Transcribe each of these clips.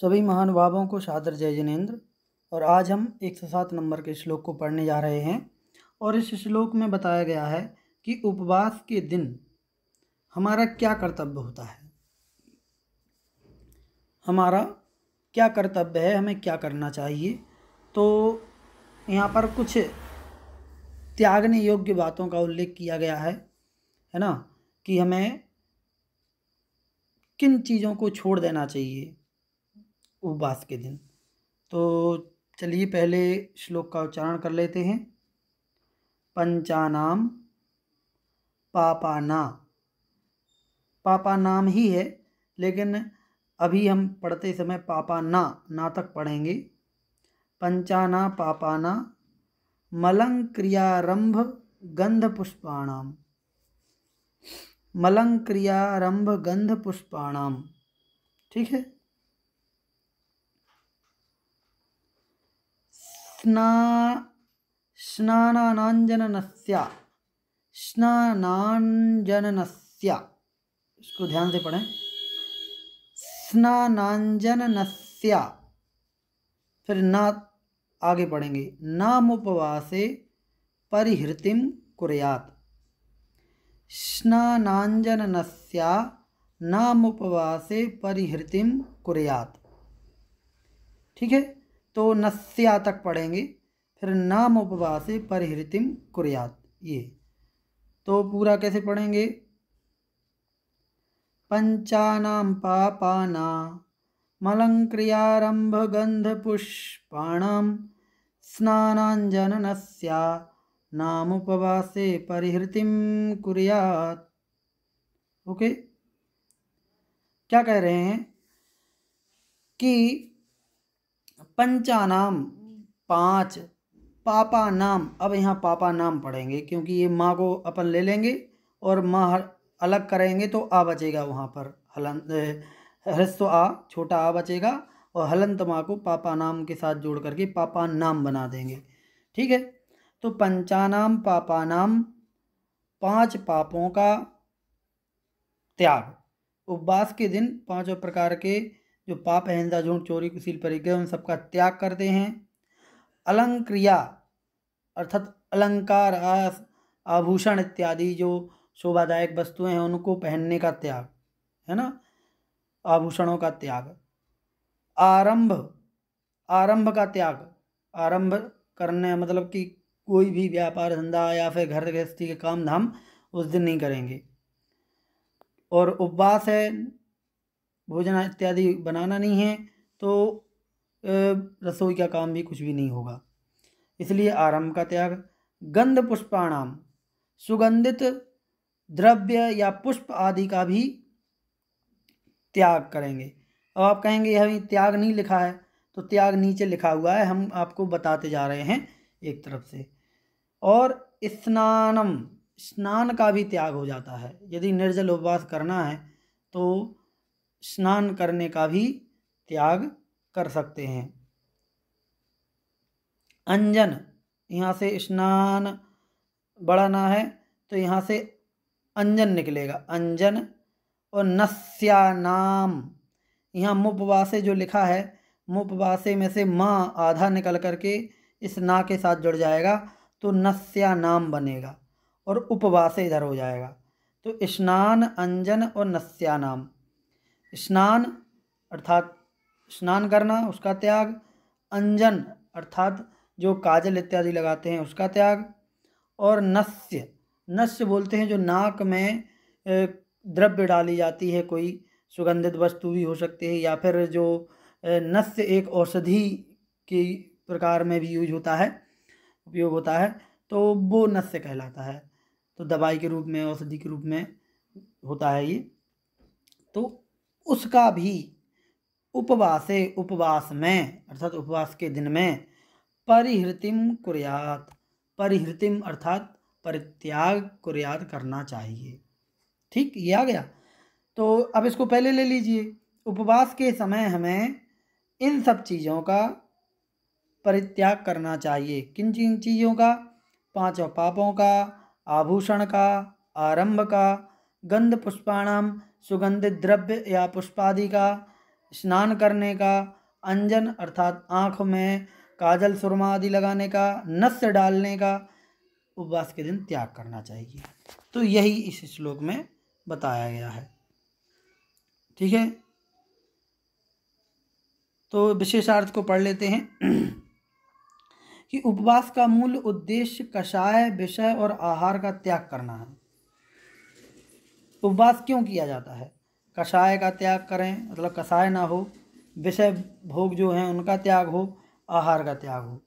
सभी महानुभावों को सादर जय जिनेन्द्र और आज हम एक सौ सात नंबर के श्लोक को पढ़ने जा रहे हैं और इस श्लोक में बताया गया है कि उपवास के दिन हमारा क्या कर्तव्य होता है हमारा क्या कर्तव्य है हमें क्या करना चाहिए तो यहाँ पर कुछ त्यागने योग्य बातों का उल्लेख किया गया है है ना कि हमें किन चीज़ों को छोड़ देना चाहिए उपवास के दिन तो चलिए पहले श्लोक का उच्चारण कर लेते हैं पंचानाम पापाना पापा नाम ही है लेकिन अभी हम पढ़ते समय पापा ना ना तक पढ़ेंगे पंचाना पापाना मलंग क्रियारंभ गंध पुष्पाणाम मलंग क्रियारंभ गंध पुष्पाणाम ठीक है स्ना स्नानानांजननस्या स्नानांजननस्या इसको ध्यान से पढ़ें स्नानांजननस्या फिर ना आगे पढ़ेंगे नामुपवासे परिहृति कुरयात स्नानांजननस्या नामुपवासे परिहृति कुरयात ठीक है तो नस्या तक पढ़ेंगे फिर नाम उपवास परहृतिम कुर्यात ये तो पूरा कैसे पढ़ेंगे पंचानाम पापाना मलंक्रियारंभ गंध पुष्पाणाम नाम उपवास परिहृतिम कुर्यात ओके क्या कह रहे हैं कि पंचानाम पांच पापा नाम अब यहाँ पापा नाम पढ़ेंगे क्योंकि ये माँ को अपन ले लेंगे और माँ अलग करेंगे तो आ बचेगा वहाँ पर हलन हृस्व आ छोटा आ बचेगा और हलंत माँ को पापा नाम के साथ जोड़ करके पापा नाम बना देंगे ठीक है तो पंचानाम पापा नाम पांच पापों का त्याग उपवास के दिन पांचों प्रकार के जो पाप अहिंसा झूठ चोरी कुशील परिग्रह उन सबका त्याग करते हैं अलंक्रिया अर्थात अलंकार आस आभूषण इत्यादि जो शोभादायक वस्तुएं हैं उनको पहनने का त्याग है ना आभूषणों का त्याग आरंभ आरंभ का त्याग आरंभ करने मतलब कि कोई भी व्यापार धंधा या फिर घर गृहस्थी के काम धाम उस दिन नहीं करेंगे और उपवास है भोजन इत्यादि बनाना नहीं है तो रसोई का काम भी कुछ भी नहीं होगा इसलिए आरंभ का त्याग गंध पुष्पाणाम सुगंधित द्रव्य या पुष्प आदि का भी त्याग करेंगे अब आप कहेंगे हमें त्याग नहीं लिखा है तो त्याग नीचे लिखा हुआ है हम आपको बताते जा रहे हैं एक तरफ से और स्नानम स्नान का भी त्याग हो जाता है यदि निर्जल उपवास करना है तो स्नान करने का भी त्याग कर सकते हैं अंजन यहाँ से स्नान बढ़ाना है तो यहाँ से अंजन निकलेगा अंजन और नस्या नाम यहाँ मुपवासे जो लिखा है मुपवासे में से माँ आधा निकल करके इस ना के साथ जुड़ जाएगा तो नस्या नाम बनेगा और उपवासे इधर हो जाएगा तो स्नान अंजन और नस्या नाम स्नान अर्थात स्नान करना उसका त्याग अंजन अर्थात जो काजल इत्यादि लगाते हैं उसका त्याग और नस्य नस्य बोलते हैं जो नाक में द्रव्य डाली जाती है कोई सुगंधित वस्तु भी हो सकती है या फिर जो नस्य एक औषधि के प्रकार में भी यूज होता है उपयोग होता है तो वो नस्य कहलाता है तो दवाई के रूप में औषधि के रूप में होता है ये तो उसका भी उपवासे उपवास में अर्थात उपवास के दिन में परिहृतिम कुर्यात परिहृतिम अर्थात परित्याग कुर्यात करना चाहिए ठीक ये आ गया तो अब इसको पहले ले लीजिए उपवास के समय हमें इन सब चीज़ों का परित्याग करना चाहिए किन किन चीज़ों का पांचों पापों का आभूषण का आरंभ का गंध पुष्पाणाम सुगंध द्रव्य या पुष्पादि का स्नान करने का अंजन अर्थात आँख में काजल सुरमा आदि लगाने का नस डालने का उपवास के दिन त्याग करना चाहिए तो यही इस श्लोक में बताया गया है ठीक है तो विशेषार्थ को पढ़ लेते हैं कि उपवास का मूल उद्देश्य कषाय विषय और आहार का त्याग करना है तो उपवास क्यों किया जाता है कषाय का त्याग करें मतलब कषाय ना हो विषय भोग जो हैं उनका त्याग हो आहार का त्याग हो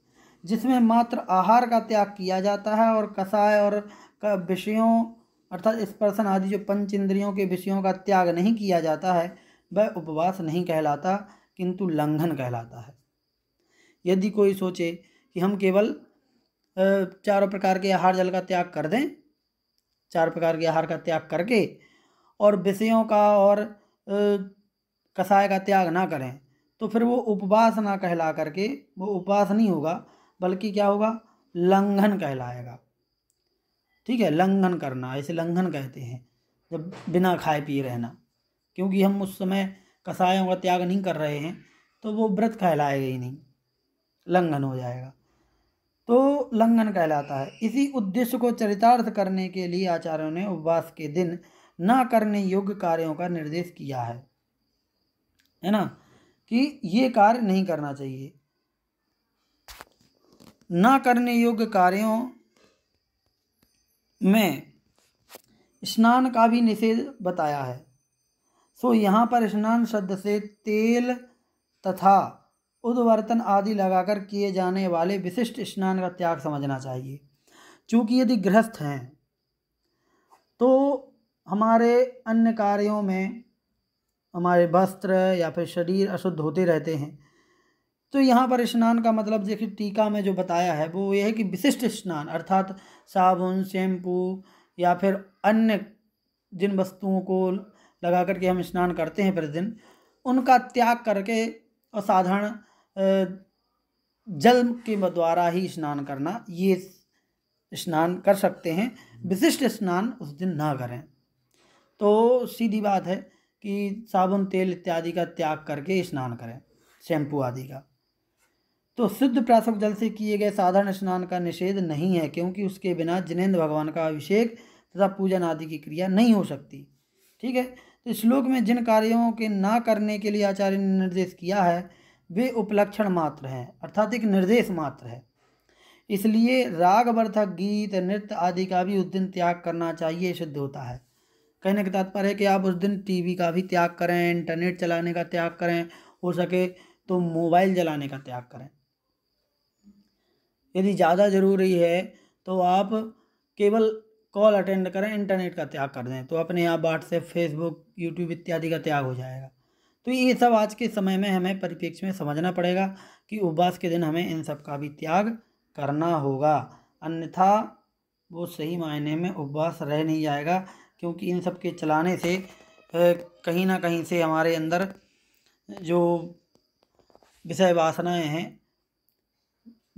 जिसमें मात्र आहार का त्याग किया जाता है और कषाय और विषयों अर्थात स्पर्शन आदि जो पंच इंद्रियों के विषयों का त्याग नहीं किया जाता है वह उपवास नहीं कहलाता किंतु लंघन कहलाता है यदि कोई सोचे कि हम केवल चारों प्रकार के आहार जल का त्याग कर दें चार प्रकार के आहार का त्याग करके और विषयों का और कसाय का त्याग ना करें तो फिर वो उपवास ना कहला करके वो उपवास नहीं होगा बल्कि क्या होगा लंघन कहलाएगा ठीक है लंघन करना ऐसे लंघन कहते हैं जब बिना खाए पिए रहना क्योंकि हम उस समय कसायों का त्याग नहीं कर रहे हैं तो वो व्रत कहलाएगा ही नहीं लंघन हो जाएगा तो लंघन कहलाता है इसी उद्देश्य को चरितार्थ करने के लिए आचार्यों ने उपवास के दिन ना करने योग्य कार्यों का निर्देश किया है है ना कि ये कार्य नहीं करना चाहिए ना करने योग्य कार्यों में स्नान का भी निषेध बताया है सो यहाँ पर स्नान शब्द से तेल तथा उद्वर्तन आदि लगाकर किए जाने वाले विशिष्ट स्नान का त्याग समझना चाहिए क्योंकि यदि गृहस्थ हैं तो हमारे अन्य कार्यों में हमारे वस्त्र या फिर शरीर अशुद्ध होते रहते हैं तो यहाँ पर स्नान का मतलब देखिए टीका में जो बताया है वो यह है कि विशिष्ट स्नान अर्थात साबुन शैम्पू या फिर अन्य जिन वस्तुओं को लगा करके हम स्नान करते हैं प्रतिदिन उनका त्याग करके असाधारण जल के द्वारा ही स्नान करना ये स्नान कर सकते हैं विशिष्ट स्नान उस दिन ना करें तो सीधी बात है कि साबुन तेल इत्यादि का त्याग करके स्नान करें शैम्पू आदि का तो शुद्ध प्रासक जल से किए गए साधारण स्नान का निषेध नहीं है क्योंकि उसके बिना जिनेन्द्र भगवान का अभिषेक तथा पूजन आदि की क्रिया नहीं हो सकती ठीक है तो श्लोक में जिन कार्यों के ना करने के लिए आचार्य ने निर्देश किया है वे उपलक्षण मात्र हैं अर्थात एक निर्देश मात्र है इसलिए राग गीत नृत्य आदि का भी उस दिन त्याग करना चाहिए सिद्ध होता है कहने का तात्पर्य है कि आप उस दिन टीवी का भी त्याग करें इंटरनेट चलाने का त्याग करें हो सके तो मोबाइल जलाने का त्याग करें यदि ज़्यादा ज़रूरी है तो आप केवल कॉल अटेंड करें इंटरनेट का त्याग कर दें तो अपने आप व्हाट्सएप फेसबुक यूट्यूब इत्यादि का त्याग हो जाएगा तो ये सब आज के समय में हमें परिप्रेक्ष्य में समझना पड़ेगा कि उपवास के दिन हमें इन सब का भी त्याग करना होगा अन्यथा वो सही मायने में उपवास रह नहीं जाएगा क्योंकि इन सब के चलाने से कहीं ना कहीं से हमारे अंदर जो विषय वासनाएँ हैं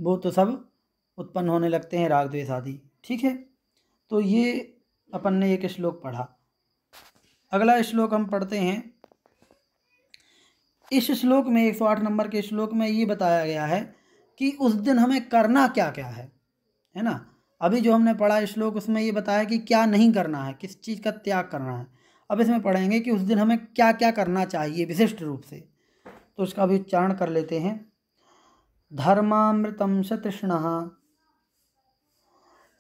वो तो सब उत्पन्न होने लगते हैं राग द्वेष आदि ठीक है तो ये अपन ने एक श्लोक पढ़ा अगला श्लोक हम पढ़ते हैं इस श्लोक में एक सौ आठ नंबर के श्लोक में ये बताया गया है कि उस दिन हमें करना क्या क्या है है ना अभी जो हमने पढ़ा श्लोक उसमें ये बताया कि क्या नहीं करना है किस चीज़ का त्याग करना है अब इसमें पढ़ेंगे कि उस दिन हमें क्या क्या करना चाहिए विशिष्ट रूप से तो उसका भी उच्चारण कर लेते हैं धर्मामृतम सतृष्ण तृष्ण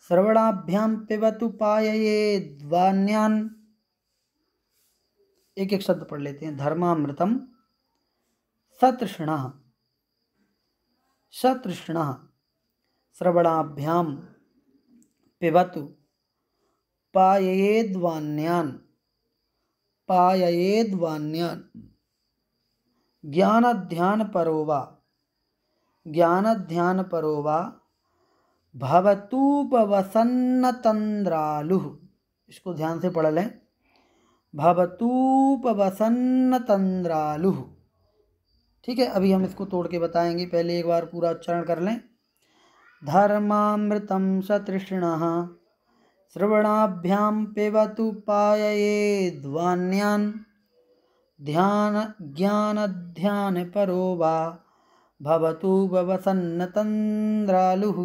श्रवणाभ्याम पिबतु पाये द्वान्यान एक एक शब्द पढ़ लेते हैं धर्मामृतम सतृष्ण सतृष्ण श्रवणाभ्याम पिबतु पाययेद्वान्यान् परोवा ज्ञानध्यानपरो वा ज्ञानध्यानपरो वा भवतूपवसन्नतन्द्रालुः इसको ध्यान से पढ़ लें तंद्रालु ठीक है अभी हम इसको तोड़ के बताएंगे पहले एक बार पूरा उच्चारण कर लें धर्मामृत सतृष्ण श्रवणाभ्यां पिबतु पाययेद्वान्यान् ध्यान ज्ञान ध्यान परो वा भवतु भवसन्नतन्द्रालुः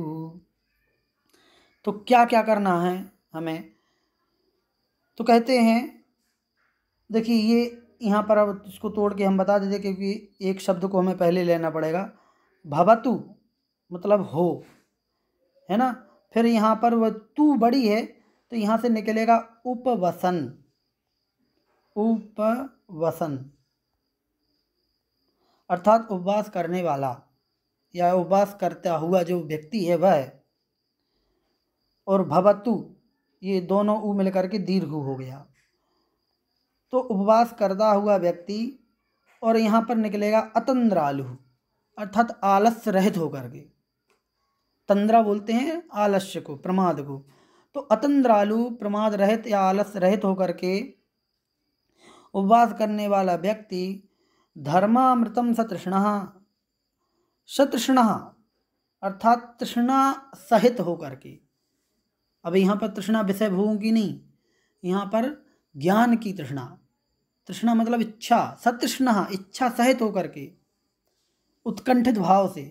तो क्या क्या करना है हमें तो कहते हैं देखिए ये यहाँ पर अब इसको तोड़ के हम बता देते क्योंकि एक शब्द को हमें पहले लेना पड़ेगा भवतु मतलब हो है ना फिर यहाँ पर वह तू बड़ी है तो यहाँ से निकलेगा उपवसन उपवसन अर्थात उपवास करने वाला या उपवास करता हुआ जो व्यक्ति है वह और भवतु ये दोनों ऊ मिलकर के दीर्घ हो गया तो उपवास करता हुआ व्यक्ति और यहाँ पर निकलेगा अतंद्रालु अर्थात आलस्य रहित होकर के तंद्रा बोलते हैं आलस्य को प्रमाद को तो अतंद्रालु प्रमाद रहित या आलस्य रहित होकर के उपवास करने वाला व्यक्ति धर्मामृतम सतृष्ण सतृष्ण अर्थात तृष्णा सहित होकर के अब यहाँ पर तृष्णा विषय भोगों की नहीं यहाँ पर ज्ञान की तृष्णा तृष्णा मतलब इच्छा सतृष्ण इच्छा सहित होकर के उत्कंठित भाव से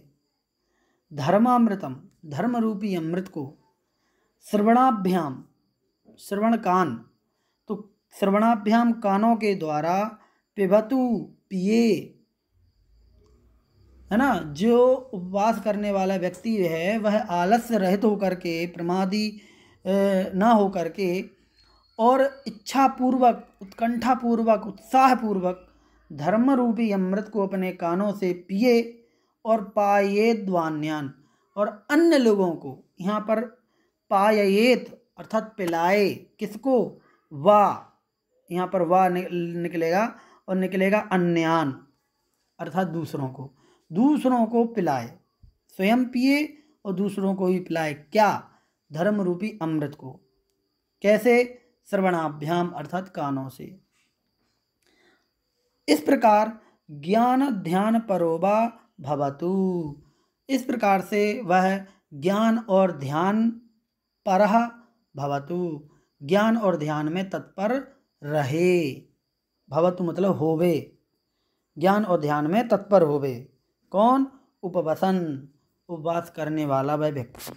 धर्मामृतम धर्म रूपी अमृत को श्रवणाभ्याम श्रवण कान तो श्रवणाभ्याम कानों के द्वारा पिबतु पिए है ना जो उपवास करने वाला व्यक्ति है वह आलस्य रहित होकर के प्रमादी ना होकर के और इच्छा पूर्वक उत्कंठा पूर्वक उत्साह पूर्वक धर्म रूपी अमृत को अपने कानों से पिए और पायेद्वान्यान और अन्य लोगों को यहाँ पर पायेत अर्थात पिलाए किसको वा यहाँ पर वा निकलेगा और निकलेगा अन्यान अर्थात दूसरों को दूसरों को पिलाए स्वयं पिए और दूसरों को भी पिलाए क्या धर्म रूपी अमृत को कैसे श्रवणाभ्याम अर्थात कानों से इस प्रकार ज्ञान ध्यान परोबा भवतु इस प्रकार से वह ज्ञान और ध्यान पर भवतु ज्ञान और ध्यान में तत्पर रहे भवतु मतलब होवे ज्ञान और ध्यान में तत्पर होवे कौन उपवसन उपवास करने वाला वह व्यक्ति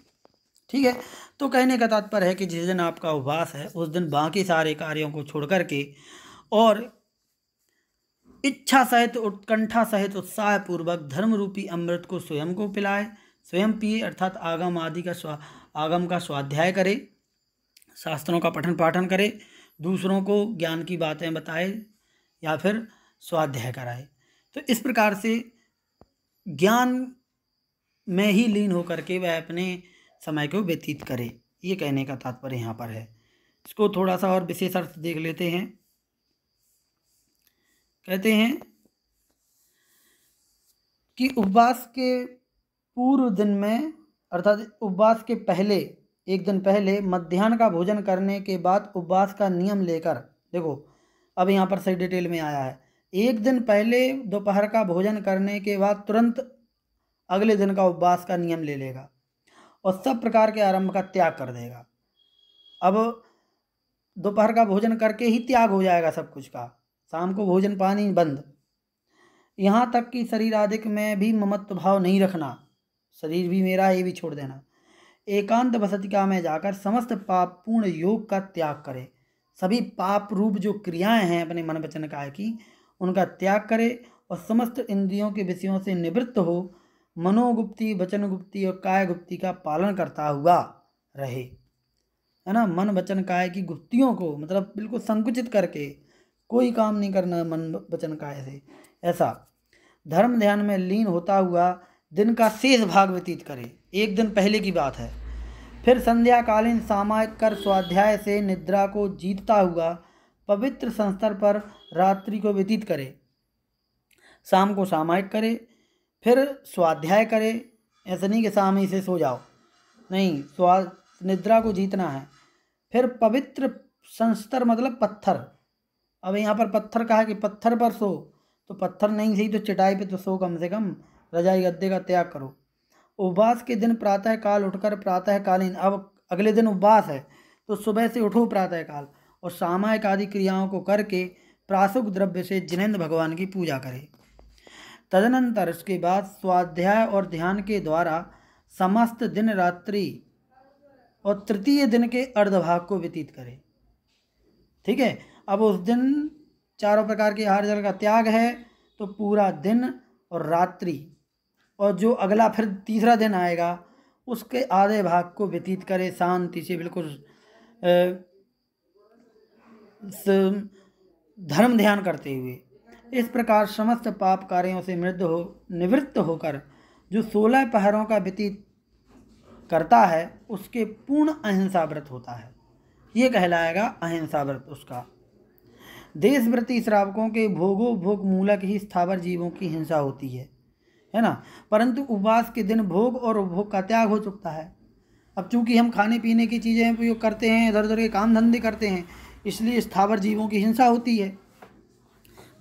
ठीक है तो कहने का तात्पर्य है कि जिस दिन आपका उपवास है उस दिन बाकी सारे कार्यों को छोड़ करके और इच्छा सहित उत्कंठा सहित उत्साहपूर्वक धर्म रूपी अमृत को स्वयं को पिलाए स्वयं पिए अर्थात आगम आदि का स्वा आगम का स्वाध्याय करे शास्त्रों का पठन पाठन करे दूसरों को ज्ञान की बातें बताए या फिर स्वाध्याय कराए तो इस प्रकार से ज्ञान में ही लीन होकर के वह अपने समय को व्यतीत करे ये कहने का तात्पर्य यहाँ पर है इसको थोड़ा सा और विशेष अर्थ देख लेते हैं कहते हैं कि उपवास के पूर्व दिन में अर्थात उपवास के पहले एक दिन पहले मध्यान्ह का भोजन करने के बाद उपवास का नियम लेकर देखो अब यहाँ पर सही डिटेल में आया है एक दिन पहले दोपहर का भोजन करने के बाद तुरंत अगले दिन का उपवास का नियम ले लेगा और सब प्रकार के आरंभ का त्याग कर देगा अब दोपहर का भोजन करके ही त्याग हो जाएगा सब कुछ का शाम को भोजन पानी बंद यहाँ तक कि शरीर आदिक में भी ममत्व भाव नहीं रखना शरीर भी मेरा ये भी छोड़ देना एकांत वसतिका में जाकर समस्त पाप पूर्ण योग का त्याग करें सभी पाप रूप जो क्रियाएं हैं अपने मन वचन काय की उनका त्याग करे और समस्त इंद्रियों के विषयों से निवृत्त हो मनोगुप्ति वचन गुप्ति और काय गुप्ति का पालन करता हुआ रहे है ना मन वचन काय की गुप्तियों को मतलब बिल्कुल संकुचित करके कोई काम नहीं करना मन वचन का ऐसे ऐसा धर्म ध्यान में लीन होता हुआ दिन का शेष भाग व्यतीत करे एक दिन पहले की बात है फिर संध्याकालीन सामायिक कर स्वाध्याय से निद्रा को जीतता हुआ पवित्र संस्तर पर रात्रि को व्यतीत करे शाम को सामायिक करे फिर स्वाध्याय करे ऐसा नहीं कि शाम ही से सो जाओ नहीं स्वा निद्रा को जीतना है फिर पवित्र संस्तर मतलब पत्थर अब यहाँ पर पत्थर कहा कि पत्थर पर सो तो पत्थर नहीं सही तो चटाई पे तो सो कम से कम रजाई गद्दे का त्याग करो उपवास के दिन प्रातः काल उठकर प्रातःकालीन अब अगले दिन उपवास है तो सुबह से उठो प्रातःकाल और सामायिक आदि क्रियाओं को करके प्रासुक द्रव्य से जिनेन्द्र भगवान की पूजा करें तदनंतर उसके बाद स्वाध्याय और ध्यान के द्वारा समस्त दिन रात्रि और तृतीय दिन के अर्धभाग को व्यतीत करें ठीक है अब उस दिन चारों प्रकार के आहार जल का त्याग है तो पूरा दिन और रात्रि और जो अगला फिर तीसरा दिन आएगा उसके आधे भाग को व्यतीत करे शांति से बिल्कुल धर्म ध्यान करते हुए इस प्रकार समस्त पाप कार्यों से मृद हो निवृत्त होकर जो सोलह पहरों का व्यतीत करता है उसके पूर्ण अहिंसा व्रत होता है ये कहलाएगा अहिंसा व्रत उसका देशभ्रति श्रावकों के भोगो भोग मूलक ही स्थावर जीवों की हिंसा होती है है ना परंतु उपवास के दिन भोग और उपभोग का त्याग हो चुका है अब चूंकि हम खाने पीने की चीज़ें उपयोग करते हैं इधर उधर के काम धंधे करते हैं इसलिए स्थावर जीवों की हिंसा होती है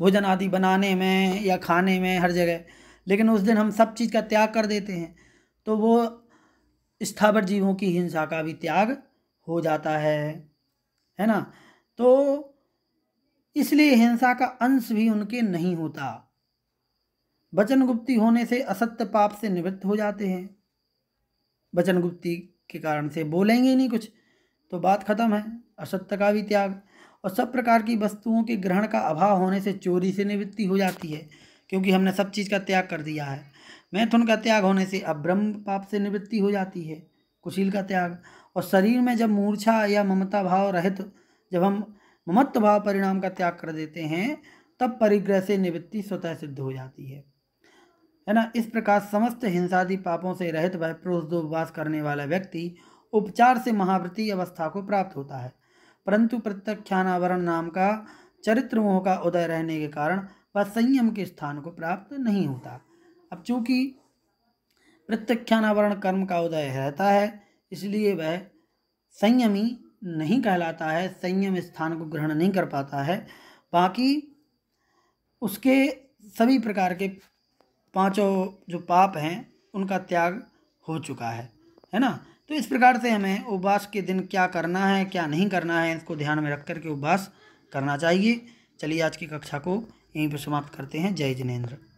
भोजन आदि बनाने में या खाने में हर जगह लेकिन उस दिन हम सब चीज़ का त्याग कर देते हैं तो वो स्थावर जीवों की हिंसा का भी त्याग हो जाता है है ना तो इसलिए हिंसा का अंश भी उनके नहीं होता वचन गुप्ती होने से असत्य पाप से निवृत्त हो जाते हैं वचन गुप्ती के कारण से बोलेंगे नहीं कुछ तो बात खत्म है असत्य का भी त्याग और सब प्रकार की वस्तुओं के ग्रहण का अभाव होने से चोरी से निवृत्ति हो जाती है क्योंकि हमने सब चीज़ का त्याग कर दिया है मैथुन का त्याग होने से अब्रह्म पाप से निवृत्ति हो जाती है कुशील का त्याग और शरीर में जब मूर्छा या ममता भाव रहित जब हम ममत्व भाव परिणाम का त्याग कर देते हैं तब परिग्रह से निवृत्ति स्वतः सिद्ध हो जाती है है ना इस प्रकार समस्त हिंसादि पापों से रहित वह पुरुष उपवास करने वाला व्यक्ति उपचार से महावृत्ति अवस्था को प्राप्त होता है परंतु प्रत्यक्षानावरण नाम का चरित्र मोह का उदय रहने के कारण वह संयम के स्थान को प्राप्त नहीं होता अब चूंकि प्रत्यक्षानावरण कर्म का उदय रहता है इसलिए वह संयमी नहीं कहलाता है संयम स्थान को ग्रहण नहीं कर पाता है बाकी उसके सभी प्रकार के पांचों जो पाप हैं उनका त्याग हो चुका है है ना तो इस प्रकार से हमें उपवास के दिन क्या करना है क्या नहीं करना है इसको ध्यान में रख कर के उपवास करना चाहिए चलिए आज की कक्षा को यहीं पर समाप्त करते हैं जय जिनेन्द्र